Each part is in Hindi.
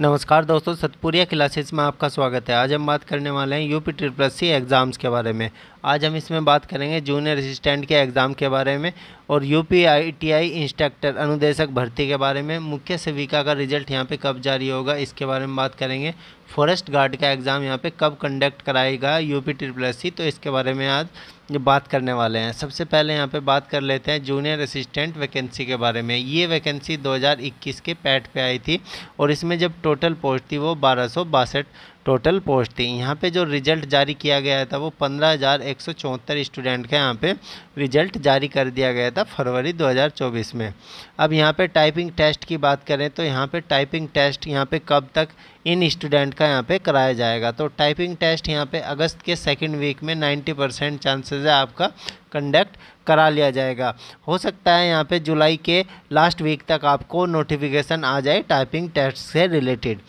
नमस्कार दोस्तों सतपुरिया क्लासेस में आपका स्वागत है आज हम बात करने वाले हैं यूपी ट्रिपल सी एग्ज़ाम्स के बारे में आज हम इसमें बात करेंगे जूनियर असिस्टेंट के एग्ज़ाम के बारे में और U P I T I instructor अनुदेशक भर्ती के बारे में मुख्य सेविका का रिजल्ट यहाँ पे कब जारी होगा इसके बारे में बात करेंगे फॉरेस्ट गार्ड का एग्ज़ाम यहाँ पे कब कंडक्ट कराएगा यू पी ट्रिपल एस तो इसके बारे में आज बात करने वाले हैं सबसे पहले यहाँ पे बात कर लेते हैं जूनियर असिस्टेंट वैकेंसी के बारे में ये वैकेंसी 2021 के पैट पे आई थी और इसमें जब टोटल पोस्ट थी वो बारह टोटल पोस्ट थी यहाँ पे जो रिज़ल्ट जारी किया गया था वो पंद्रह हज़ार एक सौ चौहत्तर स्टूडेंट का यहाँ पे रिज़ल्ट जारी कर दिया गया था फरवरी 2024 में अब यहाँ पे टाइपिंग टेस्ट की बात करें तो यहाँ पे टाइपिंग टेस्ट यहाँ पे कब तक इन स्टूडेंट का यहाँ पे कराया जाएगा तो टाइपिंग टेस्ट यहाँ पे अगस्त के सेकेंड वीक में नाइन्टी परसेंट चांसेज है आपका कंडक्ट करा लिया जाएगा हो सकता है यहाँ पर जुलाई के लास्ट वीक तक आपको नोटिफिकेशन आ जाए टाइपिंग टेस्ट से रिलेटेड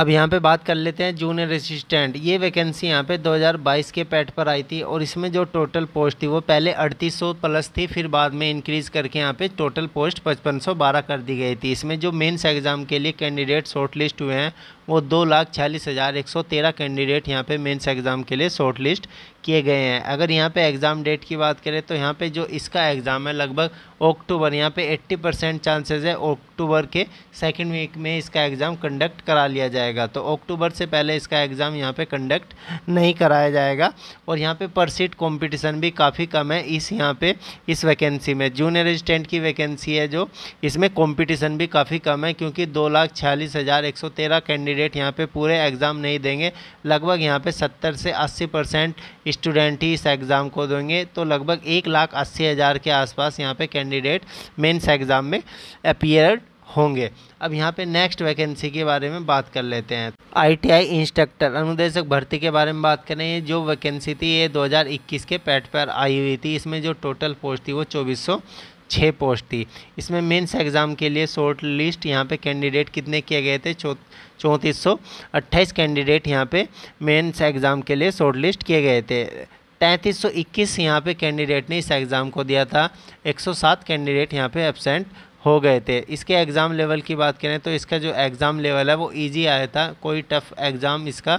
अब यहाँ पे बात कर लेते हैं जूनियर असिस्टेंट ये वैकेंसी यहाँ पे 2022 के पैट पर आई थी और इसमें जो टोटल पोस्ट थी वो पहले 3800 प्लस थी फिर बाद में इंक्रीज़ करके यहाँ पे टोटल पोस्ट 5512 कर दी गई थी इसमें जो मेंस एग्ज़ाम के लिए कैंडिडेट शॉर्ट लिस्ट हुए हैं वो दो लाख छियालीस हज़ार एक सौ तेरह कैंडिडेट यहाँ पर मेन्स एग्ज़ाम के लिए शॉर्ट लिस्ट किए गए हैं अगर यहाँ पे एग्ज़ाम डेट की बात करें तो यहाँ पे जो इसका एग्ज़ाम है लगभग अक्टूबर यहाँ पे 80 परसेंट चांसेज़ है अक्टूबर के सेकेंड वीक में इसका एग्ज़ाम कंडक्ट करा लिया जाएगा तो अक्टूबर से पहले इसका एग्ज़ाम यहाँ पे कंडक्ट नहीं कराया जाएगा और यहाँ पे पर सीट कॉम्पिटिशन भी काफ़ी कम है इस यहाँ पर इस वैकेंसी में जूनियर असिस्टेंट की वैकेंसी है जो इसमें कॉम्पिटिशन भी काफ़ी कम है क्योंकि दो लाख छियालीस हज़ार एक सौ तेरह कैंडिडेट यहाँ पर पूरे एग्ज़ाम नहीं देंगे लगभग यहाँ पर सत्तर से अस्सी परसेंट स्टूडेंट ही इस एग्ज़ाम को देंगे तो लगभग एक लाख अस्सी हज़ार के आसपास यहाँ पे कैंडिडेट मेंस एग्ज़ाम में अपियर होंगे अब यहाँ पे नेक्स्ट वैकेंसी के बारे में बात कर लेते हैं आईटीआई इंस्ट्रक्टर अनुदेशक भर्ती के बारे में बात करें ये जो वैकेंसी थी ये 2021 के पैट पर आई हुई थी इसमें जो टोटल पोस्ट थी वो चौबीस छः पोस्ट थी इसमें मेंस एग्ज़ाम के लिए शॉर्ट लिस्ट यहाँ पे कैंडिडेट कितने किए गए थे चौंतीस सौ अट्ठाईस कैंडिडेट यहाँ पे मेंस एग्ज़ाम के लिए शॉर्ट लिस्ट किए गए थे तैंतीस सौ इक्कीस यहाँ पर कैंडिडेट ने इस एग्ज़ाम को दिया था एक सौ सात कैंडिडेट यहाँ पे एबसेंट हो गए थे इसके एग्ज़ाम लेवल की बात करें तो इसका जो एग्ज़ाम लेवल है वो इजी आया था कोई टफ़ एग्ज़ाम इसका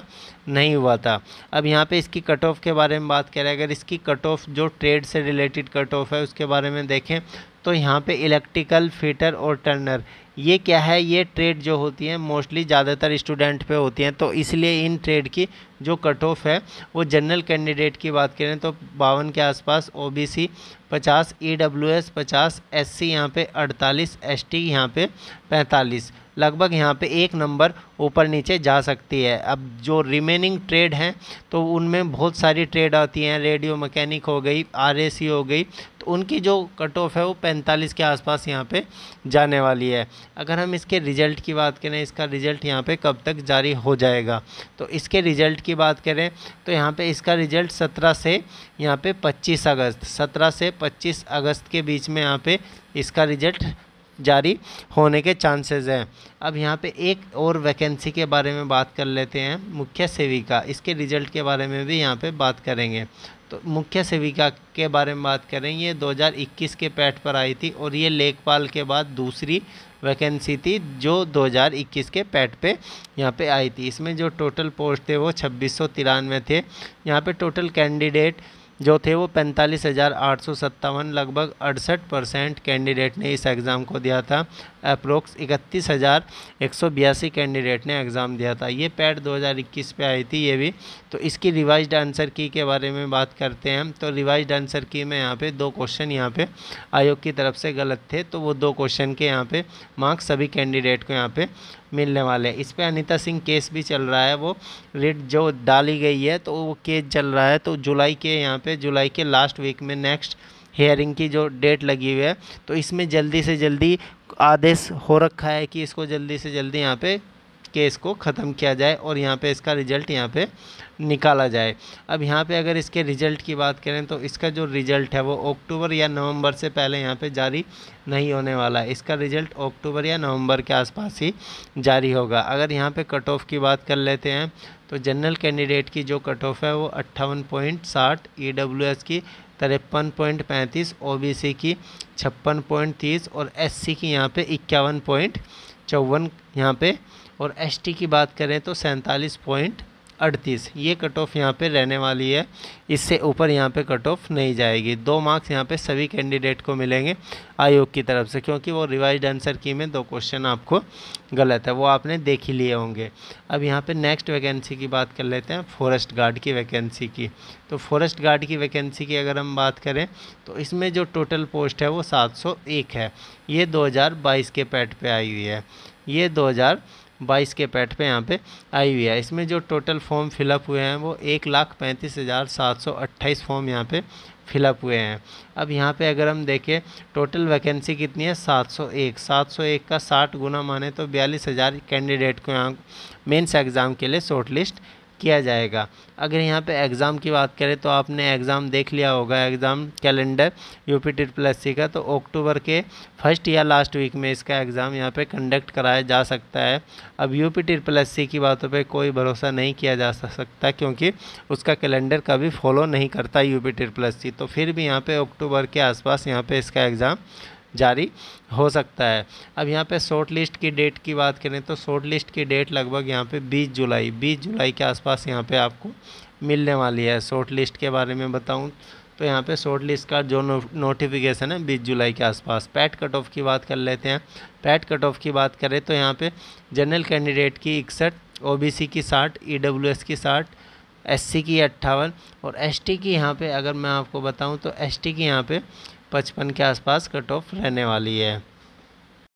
नहीं हुआ था अब यहाँ पे इसकी कट ऑफ के बारे में बात करें अगर इसकी कट ऑफ जो ट्रेड से रिलेटेड कट ऑफ है उसके बारे में देखें तो यहाँ पे इलेक्ट्रिकल फिटर और टर्नर ये क्या है ये ट्रेड जो होती है मोस्टली ज़्यादातर स्टूडेंट पे होती हैं तो इसलिए इन ट्रेड की जो कट ऑफ है वो जनरल कैंडिडेट की बात करें तो बावन के आसपास ओबीसी 50 ईडब्ल्यूएस 50 एससी यहाँ पे 48 एसटी यहाँ पे 45 लगभग यहाँ पे एक नंबर ऊपर नीचे जा सकती है अब जो रिमेनिंग ट्रेड हैं तो उनमें बहुत सारी ट्रेड आती हैं रेडियो मकैनिक हो गई आर हो गई उनकी जो कट ऑफ है वो पैंतालीस के आसपास यहाँ पे जाने वाली है अगर हम इसके रिज़ल्ट की बात करें इसका रिज़ल्ट यहाँ पे कब तक जारी हो जाएगा तो इसके रिज़ल्ट की बात करें तो यहाँ पे इसका रिज़ल्ट सत्रह से यहाँ पे पच्चीस अगस्त सत्रह से पच्चीस अगस्त के बीच में यहाँ पे इसका रिज़ल्ट जारी होने के चांसेस हैं अब यहाँ पे एक और वैकेंसी के बारे में बात कर लेते हैं मुख्य सेविका इसके रिजल्ट के बारे में भी यहाँ पे बात करेंगे तो मुख्य सेविका के बारे में बात करें ये 2021 के पैट पर आई थी और ये लेखपाल के बाद दूसरी वैकेंसी थी जो 2021 के पैट पे यहाँ पे आई थी इसमें जो टोटल पोस्ट थे वो छब्बीस थे यहाँ पर टोटल कैंडिडेट जो थे वो पैंतालीस हज़ार आठ सौ सत्तावन लगभग अड़सठ परसेंट कैंडिडेट ने इस एग्ज़ाम को दिया था अप्रोक्स इकतीस हज़ार एक सौ बयासी कैंडिडेट ने एग्ज़ाम दिया था ये पैड 2021 पे आई थी ये भी तो इसकी रिवाइज आंसर की के बारे में बात करते हैं हम तो रिवाइज आंसर की में यहाँ पे दो क्वेश्चन यहाँ पे आयोग की तरफ से गलत थे तो वो दो क्वेश्चन के यहाँ पर मार्क्स सभी कैंडिडेट को यहाँ पर मिलने वाले हैं इस पर अनिता सिंह केस भी चल रहा है वो रिट जो डाली गई है तो वो केस चल रहा है तो जुलाई के यहाँ पे जुलाई के लास्ट वीक में नेक्स्ट हेयरिंग की जो डेट लगी हुई है तो इसमें जल्दी से जल्दी आदेश हो रखा है कि इसको जल्दी से जल्दी यहाँ पे केस को ख़त्म किया जाए और यहाँ पे इसका रिज़ल्ट यहाँ पे निकाला जाए अब यहाँ पे अगर इसके रिज़ल्ट की बात करें तो इसका जो रिज़ल्ट है वो अक्टूबर या नवंबर से पहले यहाँ पे जारी नहीं होने वाला है इसका रिज़ल्ट अक्टूबर या नवंबर के आसपास ही जारी होगा अगर यहाँ पे कट ऑफ की बात कर लेते हैं तो जनरल कैंडिडेट की जो कट ऑफ है वो अट्ठावन पॉइंट साठ ई डब्ल्यू एस की तिरपन पॉइंट पैंतीस ओ बी सी की छप्पन पॉइंट तीस और एस सी की यहाँ पे इक्यावन पॉइंट चौवन यहाँ पे और एस टी की बात करें तो सैंतालीस पॉइंट अड़तीस ये कट ऑफ यहाँ पे रहने वाली है इससे ऊपर यहाँ पे कट ऑफ नहीं जाएगी दो मार्क्स यहाँ पे सभी कैंडिडेट को मिलेंगे आयोग की तरफ से क्योंकि वो रिवाइज आंसर की में दो क्वेश्चन आपको गलत है वो आपने देख ही लिए होंगे अब यहाँ पे नेक्स्ट वैकेंसी की बात कर लेते हैं फॉरेस्ट गार्ड की वैकेंसी की तो फॉरेस्ट गार्ड की वैकेंसी की अगर हम बात करें तो इसमें जो टोटल पोस्ट है वो सात है ये दो के पैट पर आई हुई है ये दो बाईस के पैठ पे यहाँ पे आई हुई है इसमें जो टोटल फॉर्म फिलअप हुए हैं वो एक लाख पैंतीस हज़ार सात सौ अट्ठाईस फॉर्म यहाँ पे फिलअप हुए हैं अब यहाँ पे अगर हम देखें टोटल वैकेंसी कितनी है 701 701 का 60 गुना माने तो बयालीस हज़ार कैंडिडेट को यहाँ मेन्स एग्ज़ाम के लिए शॉर्ट लिस्ट किया जाएगा अगर यहाँ पे एग्ज़ाम की बात करें तो आपने एग्ज़ाम देख लिया होगा exam calendar U P T का तो अक्टूबर के फर्स्ट या लास्ट वीक में इसका एग्ज़ाम यहाँ पे कंडक्ट कराया जा सकता है अब यू पी टी की बातों पे कोई भरोसा नहीं किया जा सकता क्योंकि उसका कैलेंडर कभी फॉलो नहीं करता यू पी टी तो फिर भी यहाँ पर अक्टूबर के आसपास यहाँ पर इसका एग्ज़ाम जारी हो सकता है अब यहाँ पे शॉर्ट लिस्ट की डेट की बात करें तो शॉर्ट लिस्ट की डेट लगभग यहाँ पे 20 जुलाई 20 जुलाई के आसपास यहाँ पे आपको मिलने वाली है शॉर्ट लिस्ट के बारे में बताऊँ तो यहाँ पे शॉर्ट लिस्ट का जो नोटिफिकेशन है बीस जुलाई के आसपास पैट कट ऑफ की बात कर लेते हैं पैट कट ऑफ की बात करें तो यहाँ पर जनरल कैंडिडेट की इकसठ ओ की साठ ई e की साठ एससी की अट्ठावन और एसटी की यहाँ पे अगर मैं आपको बताऊँ तो एसटी की यहाँ पे पचपन के आसपास कट ऑफ रहने वाली है